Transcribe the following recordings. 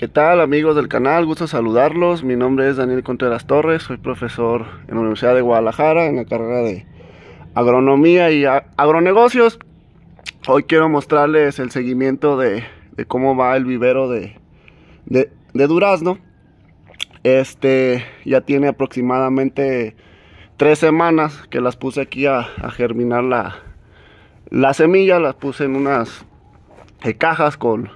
¿Qué tal amigos del canal? Gusto saludarlos. Mi nombre es Daniel Contreras Torres, soy profesor en la Universidad de Guadalajara en la carrera de agronomía y agronegocios. Hoy quiero mostrarles el seguimiento de, cómo va el vivero de, de, durazno. Este ya tiene aproximadamente tres semanas que las puse aquí a, germinar la, la semilla. Las puse en unas eh, cajas con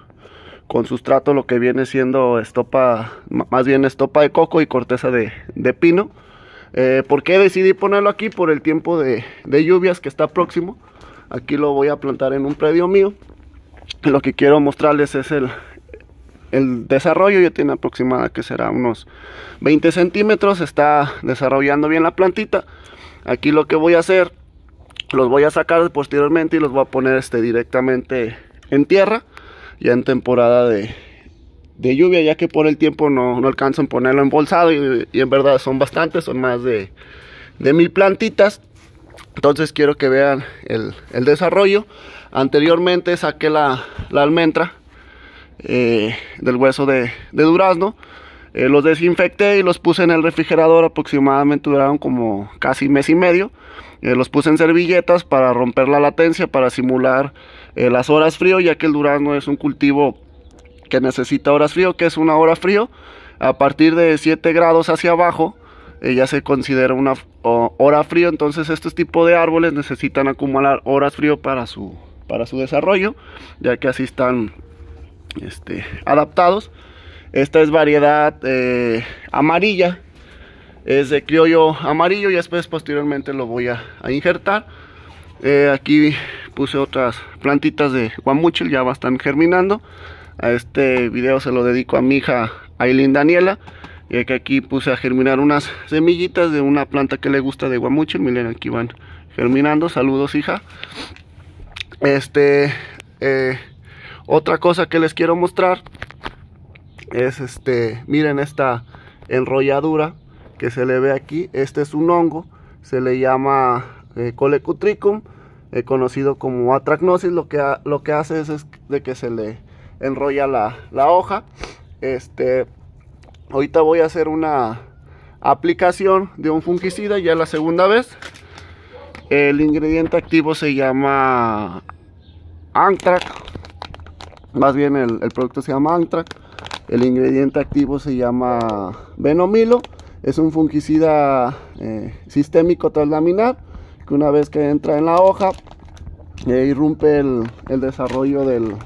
con sustrato lo que viene siendo estopa, más bien estopa de coco y corteza de, pino. Eh, ¿Por qué decidí ponerlo aquí? Por el tiempo de, lluvias que está próximo. Aquí lo voy a plantar en un predio mío. Lo que quiero mostrarles es el, desarrollo. Ya tiene aproximada que será unos 20 centímetros. Está desarrollando bien la plantita. Aquí lo que voy a hacer, los voy a sacar posteriormente y los voy a poner este, directamente en tierra ya en temporada de, lluvia, ya que por el tiempo no, no alcanzan ponerlo embolsado y, en verdad son bastantes, son más de, mil plantitas. Entonces quiero que vean el, desarrollo. Anteriormente saqué la, almendra eh, del hueso de, de durazno. Eh, los desinfecté y los puse en el refrigerador, aproximadamente duraron como casi mes y medio. Eh, los puse en servilletas para romper la latencia, para simular eh, las horas frío, ya que el durazno es un cultivo que necesita horas frío, que es una hora frío. A partir de 7 grados hacia abajo, ya se considera una hora frío, entonces estos tipos de árboles necesitan acumular horas frío para su, para su desarrollo, ya que así están este, adaptados. Esta es variedad eh, amarilla. Es de criollo amarillo y después posteriormente lo voy a, injertar. Eh, aquí puse otras plantitas de guamuchil, ya están germinando. A este video se lo dedico a mi hija Aileen Daniela. y eh, que aquí puse a germinar unas semillitas de una planta que le gusta de guamuchil. Miren, aquí van germinando. Saludos, hija. Este, otra cosa que les quiero mostrar es este, miren esta enrolladura que se le ve aquí, este es un hongo, se le llama eh, colecutricum, eh, conocido como atracnosis, lo que, lo que hace es, de que se le enrolla la, hoja, este, ahorita voy a hacer una aplicación de un fungicida, ya la segunda vez, el ingrediente activo se llama Antrac. Más bien el, el, producto se llama Antrac. El ingrediente activo se llama Venomilo. Es un fungicida eh, sistémico translaminar que una vez que entra en la hoja eh, irrumpe el, desarrollo del,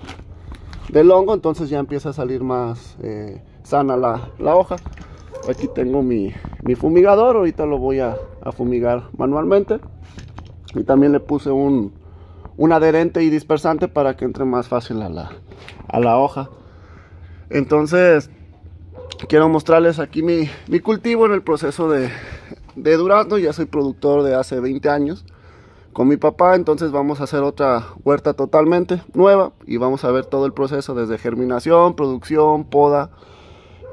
hongo, entonces ya empieza a salir más eh, sana la, hoja. Aquí tengo mi, fumigador, ahorita lo voy a, fumigar manualmente. Y también le puse un, adherente y dispersante para que entre más fácil a la, a la hoja. Entonces, quiero mostrarles aquí mi, cultivo en el proceso de, de durazno. Ya soy productor de hace 20 años con mi papá. Entonces vamos a hacer otra huerta totalmente nueva y vamos a ver todo el proceso desde germinación, producción, poda,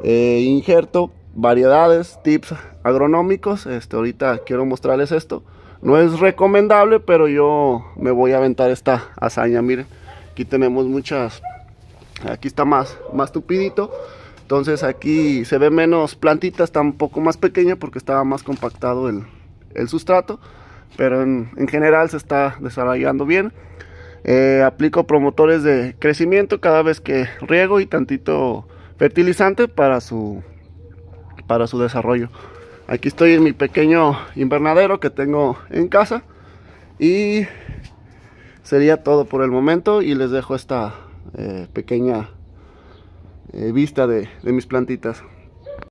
eh, injerto, variedades, tips agronómicos. Este, ahorita quiero mostrarles esto. No es recomendable, pero yo me voy a aventar esta hazaña. Miren, aquí tenemos muchas aquí está más, más tupidito. Entonces aquí se ve menos plantitas está un poco más pequeña porque estaba más compactado el, sustrato. Pero en, general se está desarrollando bien. Eh, aplico promotores de crecimiento cada vez que riego y tantito fertilizante para su, para su desarrollo. Aquí estoy en mi pequeño invernadero que tengo en casa. Y sería todo por el momento y les dejo esta eh, pequeña eh, vista de mis plantitas.